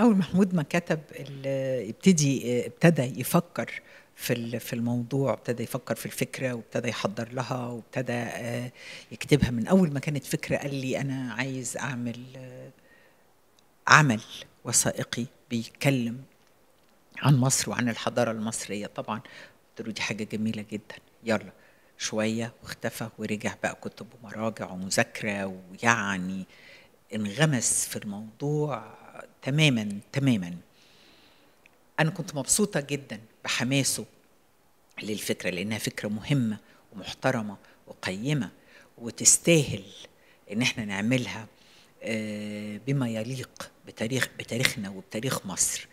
اول محمود ما كتب ابتدي ابتدى يفكر في في الموضوع ابتدى يفكر في الفكره وابتدى يحضر لها وابتدى آه، يكتبها من اول ما كانت فكره قال لي انا عايز اعمل آه، عمل وثائقي بيتكلم عن مصر وعن الحضاره المصريه طبعا قلت له دي حاجه جميله جدا يلا شويه واختفى ورجع بقى كتب ومراجع ومذاكره ويعني انغمس في الموضوع تماما تماما انا كنت مبسوطه جدا بحماسه للفكره لانها فكره مهمه ومحترمه وقيمه وتستاهل ان احنا نعملها آه، بما يليق بتاريخ بتاريخنا وبتاريخ مصر